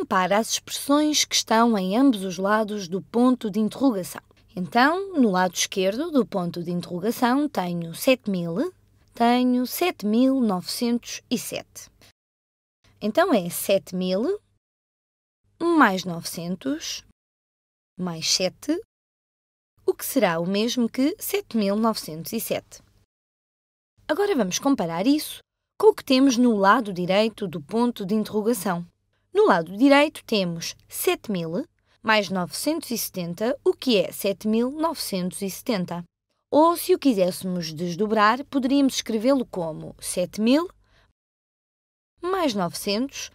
compara as expressões que estão em ambos os lados do ponto de interrogação. Então, no lado esquerdo do ponto de interrogação, tenho 7000, tenho 7907. Então é 7000 mais 900 mais 7, o que será o mesmo que 7907. Agora vamos comparar isso com o que temos no lado direito do ponto de interrogação. No lado direito temos 7000 mais 970, o que é 7970. Ou, se o quiséssemos desdobrar, poderíamos escrevê-lo como 7000 mais 900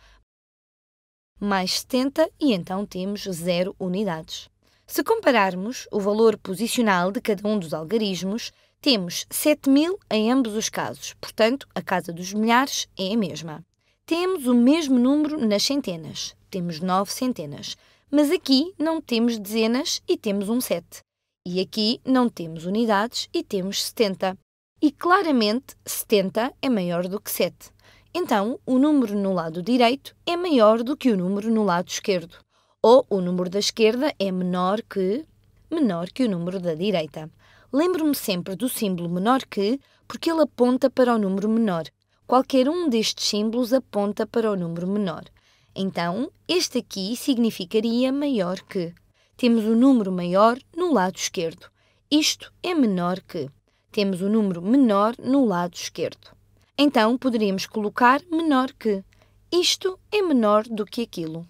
mais 70 e então temos 0 unidades. Se compararmos o valor posicional de cada um dos algarismos, temos 7000 em ambos os casos, portanto, a casa dos milhares é a mesma. Temos o mesmo número nas centenas. Temos nove centenas. Mas aqui não temos dezenas e temos um 7. E aqui não temos unidades e temos 70. E claramente 70 é maior do que 7. Então, o número no lado direito é maior do que o número no lado esquerdo. Ou o número da esquerda é menor que menor que o número da direita. Lembro-me sempre do símbolo menor que porque ele aponta para o número menor. Qualquer um destes símbolos aponta para o número menor. Então, este aqui significaria maior que. Temos o um número maior no lado esquerdo. Isto é menor que. Temos o um número menor no lado esquerdo. Então, poderíamos colocar menor que. Isto é menor do que aquilo.